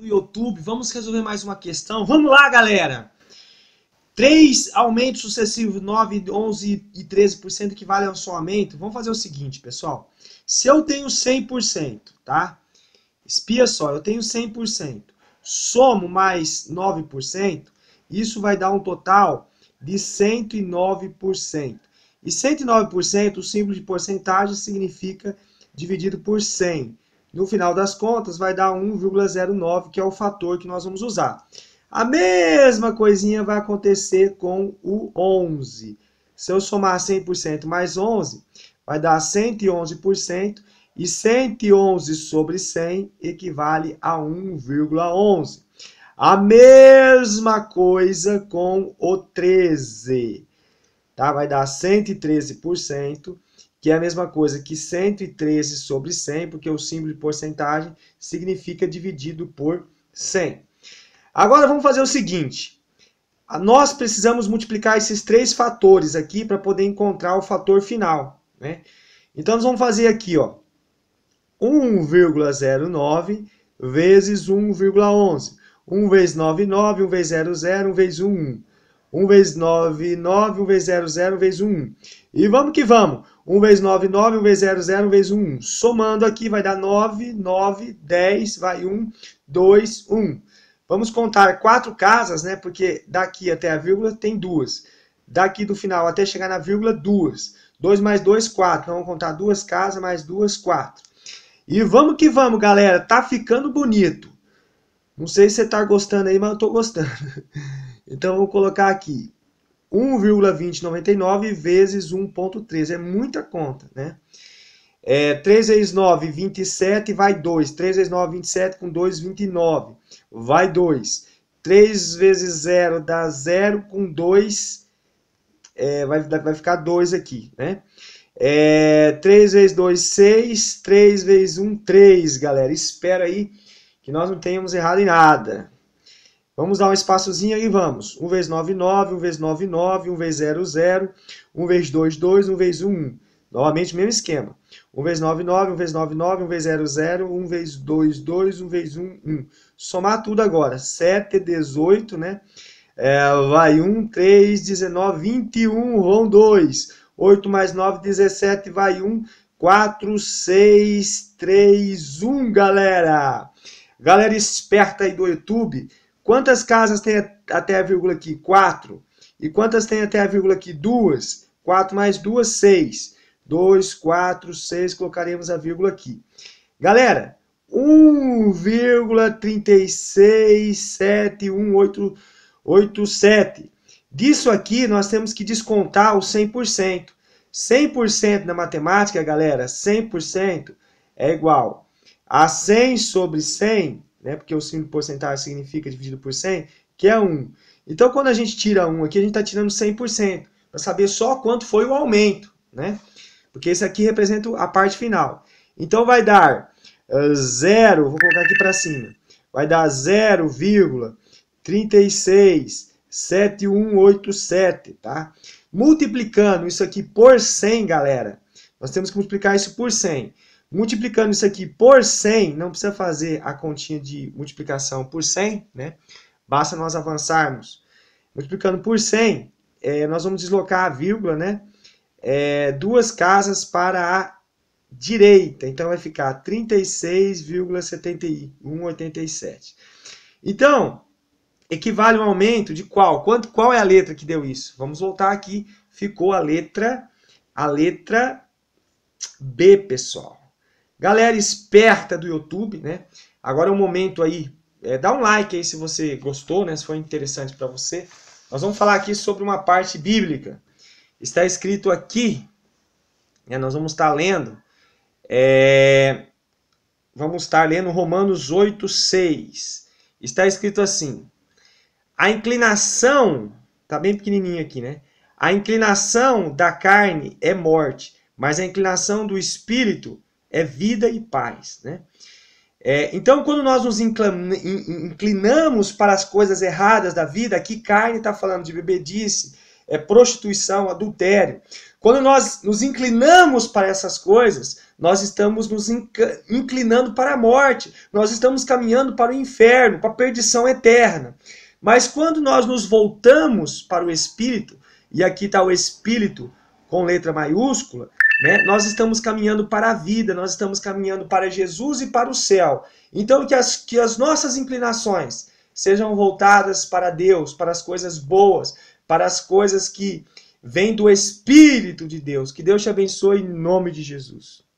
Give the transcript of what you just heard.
do YouTube. Vamos resolver mais uma questão. Vamos lá, galera! Três aumentos sucessivos, 9, 11 e 13% equivalem a um só aumento. Vamos fazer o seguinte, pessoal. Se eu tenho 100%, tá? Espia só, eu tenho 100%. Somo mais 9%, isso vai dar um total de 109%. E 109%, o símbolo de porcentagem significa dividido por 100 no final das contas, vai dar 1,09, que é o fator que nós vamos usar. A mesma coisinha vai acontecer com o 11. Se eu somar 100% mais 11, vai dar 111%, e 111 sobre 100 equivale a 1,11. A mesma coisa com o 13. Tá? Vai dar 113% que é a mesma coisa que 113 sobre 100, porque o símbolo de porcentagem significa dividido por 100. Agora vamos fazer o seguinte. Nós precisamos multiplicar esses três fatores aqui para poder encontrar o fator final. Né? Então nós vamos fazer aqui, ó, 1,09 vezes 1,11. 1 vezes 9,9, 1 vezes 0,0, 1 vezes 1,1. 1 vezes 9, 9, 1 vezes 0, 0, vezes 1, E vamos que vamos. 1 vezes 9, 9, 1 vezes 0, 0, vezes 1. Somando aqui vai dar 9, 9, 10, vai 1, 2, 1. Vamos contar quatro casas, né? Porque daqui até a vírgula tem duas. Daqui do final até chegar na vírgula, duas. 2 mais 2, 4. Então, vamos contar duas casas mais duas, 4. E vamos que vamos, galera. Tá ficando bonito. Não sei se você tá gostando aí, mas eu tô gostando. Então, eu vou colocar aqui 1,2099 vezes 1,3. É muita conta, né? É, 3 vezes 9, 27, vai 2. 3 vezes 9, 27, com 2, 29. Vai 2. 3 vezes 0 dá 0, com 2, é, vai, vai ficar 2 aqui, né? É, 3 vezes 2, 6. 3 vezes 1, 3, galera. Espera aí que nós não tenhamos errado em nada. Vamos dar um espaçozinho aí, vamos. 1 vezes 9, 9, 1 vezes 9, 9, 1 vezes 0, 0, 1 vezes 2, 2, 1 vezes 1, 1. Novamente, mesmo esquema. 1 vezes 9, 9, 1 vezes 9, 9, 1 vezes 0, 0, 1 vezes 2, 2, 1 vezes 1, 1. Somar tudo agora. 7, 18, né? É, vai 1, 3, 19, 21, vão 2. 8 mais 9, 17, vai 1. 4, 6, 3, 1, galera. Galera esperta aí do YouTube, Quantas casas tem até a vírgula aqui? 4. E quantas tem até a vírgula aqui? 2. 4 mais 2, 6. 2, 4, 6, colocaremos a vírgula aqui. Galera, 1,36718,87. Disso aqui nós temos que descontar o 100%. 100% na matemática, galera, 100% é igual a 100 sobre 100 né? Porque o símbolo porcentagem significa dividido por 100, que é 1. Então, quando a gente tira 1 aqui, a gente está tirando 100%, para saber só quanto foi o aumento, né? Porque esse aqui representa a parte final. Então, vai dar 0, vou colocar aqui para cima, vai dar 0,367187, tá? Multiplicando isso aqui por 100, galera, nós temos que multiplicar isso por 100. Multiplicando isso aqui por 100, não precisa fazer a continha de multiplicação por 100, né? Basta nós avançarmos. Multiplicando por 100, é, nós vamos deslocar a vírgula, né? É, duas casas para a direita. Então, vai ficar 36,7187. Então, equivale um aumento de qual? Quanto, qual é a letra que deu isso? Vamos voltar aqui. Ficou a letra, a letra B, pessoal. Galera esperta do YouTube, né? Agora é o um momento aí, é, dá um like aí se você gostou, né? Se foi interessante para você. Nós vamos falar aqui sobre uma parte bíblica. Está escrito aqui, né? nós vamos estar lendo, é... vamos estar lendo Romanos 8, 6. Está escrito assim, a inclinação, tá bem pequenininho aqui, né? A inclinação da carne é morte, mas a inclinação do espírito é vida e paz. Né? É, então, quando nós nos inclinamos para as coisas erradas da vida, aqui carne está falando de bebedice, é prostituição, adultério. Quando nós nos inclinamos para essas coisas, nós estamos nos inclinando para a morte, nós estamos caminhando para o inferno, para a perdição eterna. Mas quando nós nos voltamos para o Espírito, e aqui está o Espírito com letra maiúscula, né? Nós estamos caminhando para a vida, nós estamos caminhando para Jesus e para o céu. Então, que as, que as nossas inclinações sejam voltadas para Deus, para as coisas boas, para as coisas que vêm do Espírito de Deus. Que Deus te abençoe em nome de Jesus.